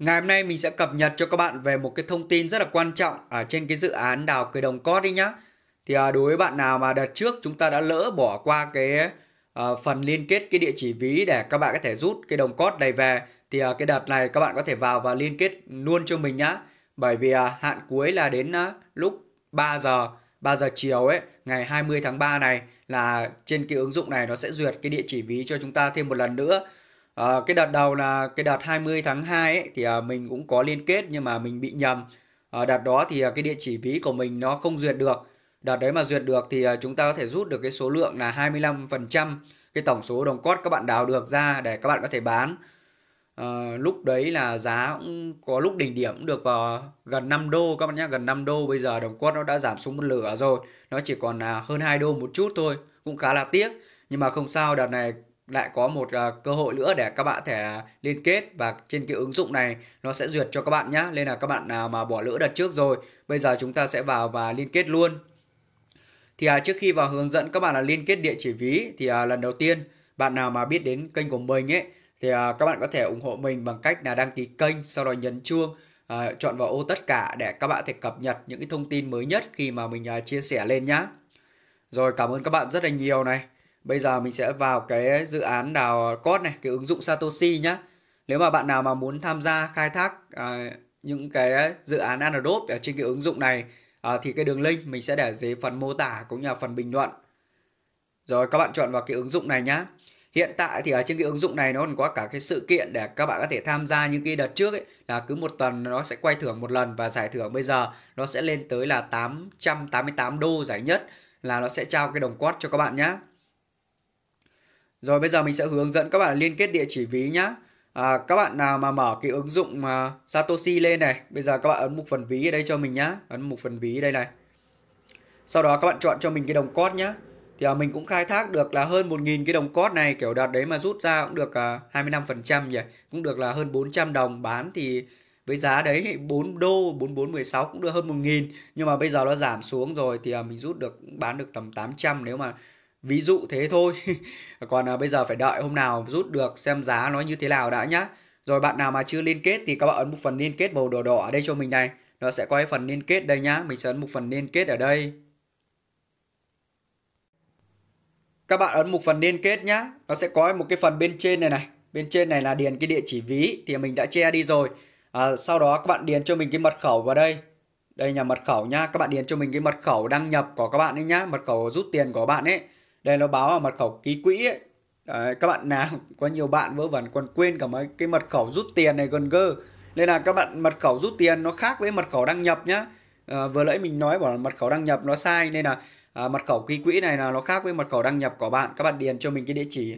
Ngày hôm nay mình sẽ cập nhật cho các bạn về một cái thông tin rất là quan trọng ở trên cái dự án đào cười đồng cót đi nhá. Thì à, đối với bạn nào mà đợt trước chúng ta đã lỡ bỏ qua cái ờ, phần liên kết cái địa chỉ ví để các bạn có thể rút cái đồng cót này về thì à, cái đợt này các bạn có thể vào và liên kết luôn cho mình nhá. Bởi vì à, hạn cuối là đến lúc 3 giờ 3 giờ chiều ấy, ngày 20 tháng 3 này là trên cái ứng dụng này nó sẽ duyệt cái địa chỉ ví cho chúng ta thêm một lần nữa À, cái đợt đầu là cái đợt 20 tháng 2 ấy, thì à, mình cũng có liên kết nhưng mà mình bị nhầm. À, đợt đó thì à, cái địa chỉ ví của mình nó không duyệt được. Đợt đấy mà duyệt được thì à, chúng ta có thể rút được cái số lượng là 25% cái tổng số đồng cốt các bạn đào được ra để các bạn có thể bán. À, lúc đấy là giá cũng có lúc đỉnh điểm cũng được vào gần 5 đô các bạn nhé, gần 5 đô bây giờ đồng cốt nó đã giảm xuống một lửa rồi. Nó chỉ còn là hơn 2 đô một chút thôi, cũng khá là tiếc. Nhưng mà không sao, đợt này lại có một uh, cơ hội nữa để các bạn thể à, liên kết và trên cái ứng dụng này nó sẽ duyệt cho các bạn nhé nên là các bạn nào mà bỏ lỡ đợt trước rồi bây giờ chúng ta sẽ vào và liên kết luôn thì à, trước khi vào hướng dẫn các bạn là liên kết địa chỉ ví thì à, lần đầu tiên bạn nào mà biết đến kênh của mình ấy thì à, các bạn có thể ủng hộ mình bằng cách là đăng ký kênh sau đó nhấn chuông à, chọn vào ô tất cả để các bạn thể cập nhật những cái thông tin mới nhất khi mà mình à, chia sẻ lên nhá rồi cảm ơn các bạn rất là nhiều này Bây giờ mình sẽ vào cái dự án đào code này, cái ứng dụng Satoshi nhá. Nếu mà bạn nào mà muốn tham gia khai thác à, những cái dự án Anadop ở trên cái ứng dụng này à, thì cái đường link mình sẽ để dưới phần mô tả cũng như là phần bình luận. Rồi các bạn chọn vào cái ứng dụng này nhá. Hiện tại thì ở trên cái ứng dụng này nó còn có cả cái sự kiện để các bạn có thể tham gia như cái đợt trước ấy là cứ một tuần nó sẽ quay thưởng một lần và giải thưởng bây giờ nó sẽ lên tới là 888 đô giải nhất là nó sẽ trao cái đồng quát cho các bạn nhé. Rồi bây giờ mình sẽ hướng dẫn các bạn liên kết địa chỉ ví nhá. À, các bạn nào mà mở cái ứng dụng mà Satoshi lên này, bây giờ các bạn ấn mục phần ví ở đây cho mình nhá, ấn mục phần ví ở đây này. Sau đó các bạn chọn cho mình cái đồng code nhá. Thì à, mình cũng khai thác được là hơn 1.000 cái đồng code này, kiểu đợt đấy mà rút ra cũng được à, 25% nhỉ, cũng được là hơn 400 đồng bán thì với giá đấy 4 đô 4416 cũng được hơn 1.000 nhưng mà bây giờ nó giảm xuống rồi thì à, mình rút được bán được tầm 800 nếu mà ví dụ thế thôi còn à, bây giờ phải đợi hôm nào rút được xem giá nó như thế nào đã nhá rồi bạn nào mà chưa liên kết thì các bạn ấn một phần liên kết màu đỏ đỏ ở đây cho mình này nó sẽ có cái phần liên kết đây nhá mình sẽ ấn một phần liên kết ở đây các bạn ấn mục phần liên kết nhá nó sẽ có một cái phần bên trên này này bên trên này là điền cái địa chỉ ví thì mình đã che đi rồi à, sau đó các bạn điền cho mình cái mật khẩu vào đây đây là mật khẩu nhá các bạn điền cho mình cái mật khẩu đăng nhập của các bạn ấy nhá mật khẩu rút tiền của các bạn ấy đây nó báo là mật khẩu ký quỹ ấy. Đấy, các bạn nào có nhiều bạn vớ vẩn còn quên cả mấy cái mật khẩu rút tiền này gần gơ nên là các bạn mật khẩu rút tiền nó khác với mật khẩu đăng nhập nhá à, vừa nãy mình nói bảo mật khẩu đăng nhập nó sai nên là à, mật khẩu ký quỹ này là nó khác với mật khẩu đăng nhập của bạn các bạn điền cho mình cái địa chỉ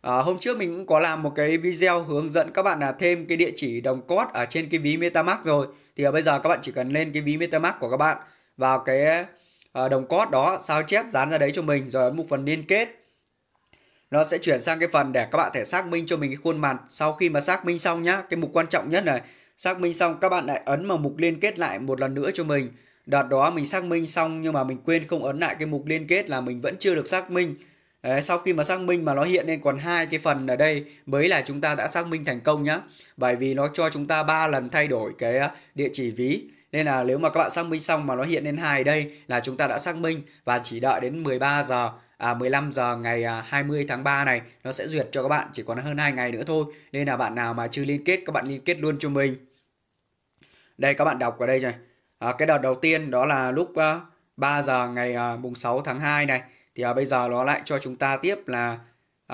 à, hôm trước mình cũng có làm một cái video hướng dẫn các bạn là thêm cái địa chỉ đồng cốt ở trên cái ví metamask rồi thì à, bây giờ các bạn chỉ cần lên cái ví metamask của các bạn vào cái Ờ, đồng cốt đó sao chép dán ra đấy cho mình rồi ấn mục phần liên kết nó sẽ chuyển sang cái phần để các bạn thể xác minh cho mình cái khuôn mặt sau khi mà xác minh xong nhá cái mục quan trọng nhất này xác minh xong các bạn lại ấn vào mục liên kết lại một lần nữa cho mình đợt đó mình xác minh xong nhưng mà mình quên không ấn lại cái mục liên kết là mình vẫn chưa được xác minh Đấy, sau khi mà xác minh mà nó hiện lên còn hai cái phần ở đây mới là chúng ta đã xác minh thành công nhá bởi vì nó cho chúng ta ba lần thay đổi cái ờ, địa chỉ ví nên là nếu mà các bạn xác minh xong mà nó hiện lên 2 đây là chúng ta đã xác minh và chỉ đợi đến 13 giờ à, 15 giờ ngày 20 à, tháng 3 này nó sẽ duyệt cho các bạn chỉ còn hơn 2 ngày nữa thôi. Nên là bạn nào mà chưa liên kết các bạn liên kết luôn cho mình. Đây các bạn đọc ở đây này. À, cái đợt đầu tiên đó là lúc uh, à, 3 giờ ngày uh, mùng 6 tháng 2 này thì uh, bây giờ nó lại cho chúng ta tiếp là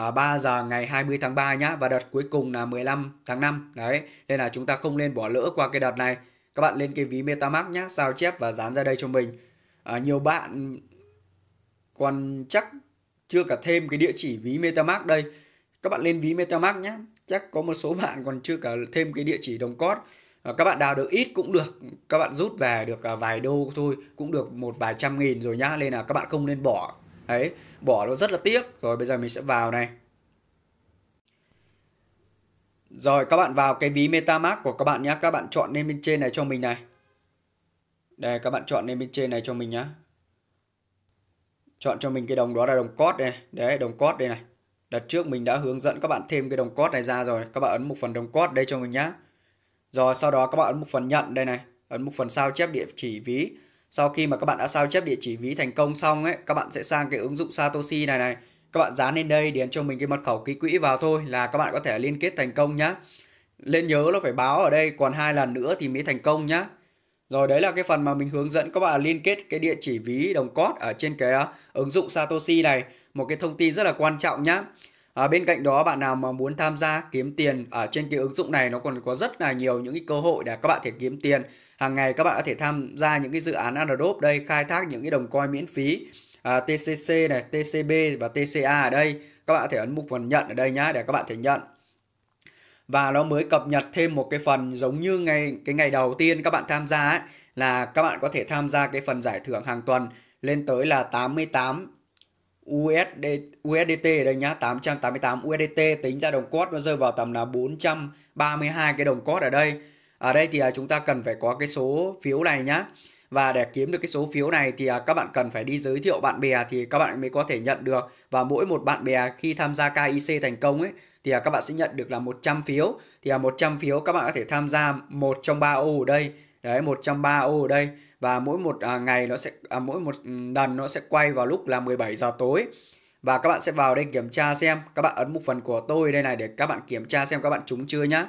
uh, 3 giờ ngày 20 tháng 3 nhá và đợt cuối cùng là 15 tháng 5. Đấy, nên là chúng ta không nên bỏ lỡ qua cái đợt này các bạn lên cái ví MetaMask nhé sao chép và dán ra đây cho mình à, nhiều bạn còn chắc chưa cả thêm cái địa chỉ ví MetaMask đây các bạn lên ví MetaMask nhé chắc có một số bạn còn chưa cả thêm cái địa chỉ đồng cót à, các bạn đào được ít cũng được các bạn rút về được à, vài đô thôi cũng được một vài trăm nghìn rồi nhá nên là các bạn không nên bỏ đấy bỏ nó rất là tiếc rồi bây giờ mình sẽ vào này rồi các bạn vào cái ví MetaMask của các bạn nhé Các bạn chọn lên bên trên này cho mình này Đây các bạn chọn lên bên trên này cho mình nhá Chọn cho mình cái đồng đó là đồng cốt đây này. Đấy đồng cốt đây này Đợt trước mình đã hướng dẫn các bạn thêm cái đồng cốt này ra rồi Các bạn ấn một phần đồng cốt đây cho mình nhá Rồi sau đó các bạn ấn một phần nhận đây này Ấn một phần sao chép địa chỉ ví Sau khi mà các bạn đã sao chép địa chỉ ví thành công xong ấy Các bạn sẽ sang cái ứng dụng Satoshi này này các bạn dán lên đây điền cho mình cái mật khẩu ký quỹ vào thôi là các bạn có thể liên kết thành công nhá lên nhớ nó phải báo ở đây còn hai lần nữa thì mới thành công nhá rồi đấy là cái phần mà mình hướng dẫn các bạn liên kết cái địa chỉ ví đồng cót ở trên cái ờ, ứng dụng Satoshi này một cái thông tin rất là quan trọng nhá À, bên cạnh đó bạn nào mà muốn tham gia kiếm tiền ở trên cái ứng dụng này nó còn có rất là nhiều những cái cơ hội để các bạn thể kiếm tiền hàng ngày các bạn có thể tham gia những cái dự án Anadop đây khai thác những cái đồng coin miễn phí à, TCC này, TCB và TCA ở đây. Các bạn có thể ấn mục phần nhận ở đây nhá để các bạn thể nhận. Và nó mới cập nhật thêm một cái phần giống như ngày cái ngày đầu tiên các bạn tham gia ấy là các bạn có thể tham gia cái phần giải thưởng hàng tuần lên tới là 88 USD, USDT ở đây nhá, 888 USDT tính ra đồng cốt nó rơi vào tầm là 432 cái đồng cốt ở đây. Ở đây thì à, chúng ta cần phải có cái số phiếu này nhá. Và để kiếm được cái số phiếu này thì à, các bạn cần phải đi giới thiệu bạn bè thì các bạn mới có thể nhận được. Và mỗi một bạn bè khi tham gia KIC thành công ấy thì à, các bạn sẽ nhận được là 100 phiếu. Thì 100 à, phiếu các bạn có thể tham gia một trong ba ô ở đây. Đấy, một trong ba ô ở đây và mỗi một ngày nó sẽ à, mỗi một lần nó sẽ quay vào lúc là 17 giờ tối và các bạn sẽ vào đây kiểm tra xem các bạn ấn mục phần của tôi đây này để các bạn kiểm tra xem các bạn trúng chưa nhá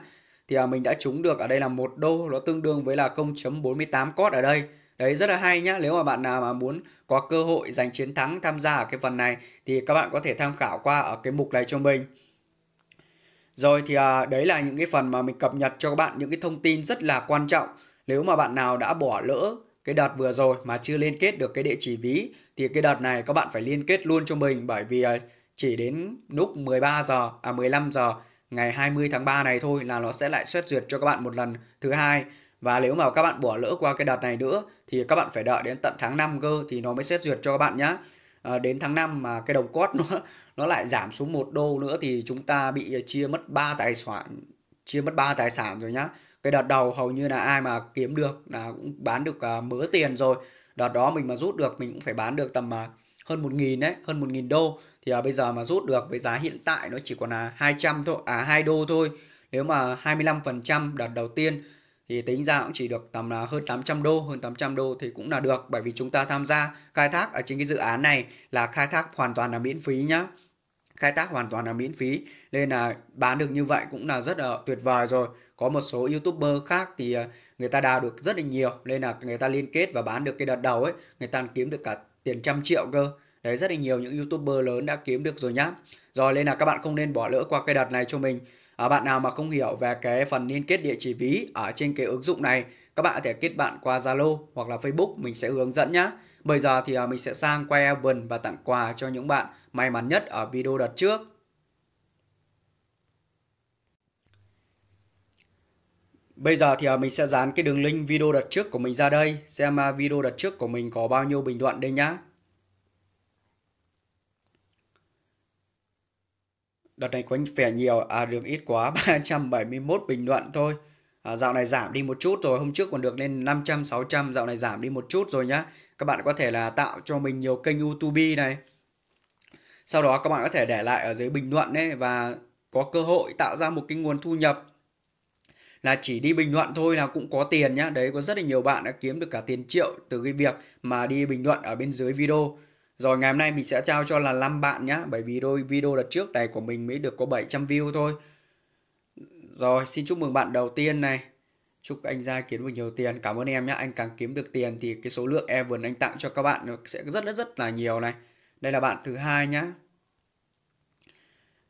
thì mình đã trúng được ở đây là một đô nó tương đương với là 0.48 cot ở đây Đấy rất là hay nhá, nếu mà bạn nào mà muốn có cơ hội giành chiến thắng tham gia ở cái phần này thì các bạn có thể tham khảo qua ở cái mục này cho mình. Rồi thì à, đấy là những cái phần mà mình cập nhật cho các bạn những cái thông tin rất là quan trọng. Nếu mà bạn nào đã bỏ lỡ cái đợt vừa rồi mà chưa liên kết được cái địa chỉ ví thì cái đợt này các bạn phải liên kết luôn cho mình bởi vì à, chỉ đến lúc 13 giờ à 15 giờ ngày 20 tháng 3 này thôi là nó sẽ lại xét duyệt cho các bạn một lần thứ hai và nếu mà các bạn bỏ lỡ qua cái đợt này nữa thì các bạn phải đợi đến tận tháng 5 cơ thì nó mới xét duyệt cho các bạn nhá. À, đến tháng 5 mà cái đồng cốt nó nó lại giảm xuống một đô nữa thì chúng ta bị chia mất 3 tài sản chia mất 3 tài sản rồi nhá. Cái đợt đầu hầu như là ai mà kiếm được là cũng bán được à, mớ tiền rồi. Đợt đó mình mà rút được mình cũng phải bán được tầm à, hơn 1.000 đấy, hơn 1.000 đô thì à, bây giờ mà rút được với giá hiện tại nó chỉ còn là 200 thôi, à 2 đô thôi. Nếu mà 25% đợt đầu tiên thì tính ra cũng chỉ được tầm là hơn 800 đô, hơn 800 đô thì cũng là được bởi vì chúng ta tham gia khai thác ở trên cái dự án này là khai thác hoàn toàn là miễn phí nhá. Khai thác hoàn toàn là miễn phí nên là bán được như vậy cũng là rất là tuyệt vời rồi. Có một số youtuber khác thì à, người ta đào được rất là nhiều nên là người ta liên kết và bán được cái đợt đầu ấy, người ta kiếm được cả tiền trăm triệu cơ. Đấy rất là nhiều những youtuber lớn đã kiếm được rồi nhá. Rồi nên là các bạn không nên bỏ lỡ qua cái đợt này cho mình. À, bạn nào mà không hiểu về cái phần liên kết địa chỉ ví ở trên cái ứng dụng này, các bạn có thể kết bạn qua Zalo hoặc là Facebook, mình sẽ hướng dẫn nhé. Bây giờ thì ờ, mình sẽ sang quay Evan và tặng quà cho những bạn may mắn nhất ở video đợt trước. Bây giờ thì ờ, mình sẽ dán cái đường link video đợt trước của mình ra đây, xem video đợt trước của mình có bao nhiêu bình luận đây nhá. Đợt này quanh vẻ nhiều, à được ít quá 371 bình luận thôi. À, dạo này giảm đi một chút rồi, hôm trước còn được lên 500, 600, dạo này giảm đi một chút rồi nhá. Các bạn có thể là tạo cho mình nhiều kênh YouTube này. Sau đó các bạn có thể để lại ở dưới bình luận ấy và có cơ hội tạo ra một cái nguồn thu nhập là chỉ đi bình luận thôi là cũng có tiền nhá. Đấy có rất là nhiều bạn đã kiếm được cả tiền triệu từ cái việc mà đi bình luận ở bên dưới video. Rồi ngày hôm nay mình sẽ trao cho là 5 bạn nhé Bởi vì đôi video đợt trước này của mình mới được có 700 view thôi Rồi xin chúc mừng bạn đầu tiên này Chúc anh ra kiếm được nhiều tiền Cảm ơn em nhé Anh càng kiếm được tiền thì cái số lượng em vườn anh tặng cho các bạn sẽ rất rất rất là nhiều này Đây là bạn thứ hai nhé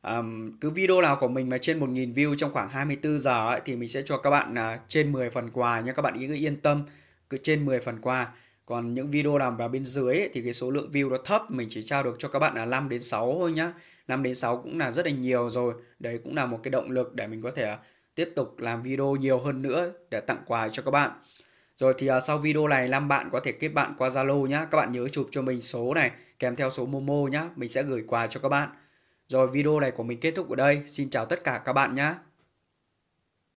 um, cứ video nào của mình mà trên 1.000 view trong khoảng 24 giờ ấy, thì mình sẽ cho các bạn uh, trên 10 phần quà nhé các bạn cứ yên tâm cứ trên 10 phần quà còn những video làm vào bên dưới ấy, thì cái số lượng view nó thấp mình chỉ trao được cho các bạn là 5 đến 6 thôi nhá 5 đến 6 cũng là rất là nhiều rồi đấy cũng là một cái động lực để mình có thể tiếp tục làm video nhiều hơn nữa để tặng quà cho các bạn rồi thì à, sau video này 5 bạn có thể kết bạn qua Zalo nhá các bạn nhớ chụp cho mình số này kèm theo số Momo nhá mình sẽ gửi quà cho các bạn rồi video này của mình kết thúc ở đây xin chào tất cả các bạn nhá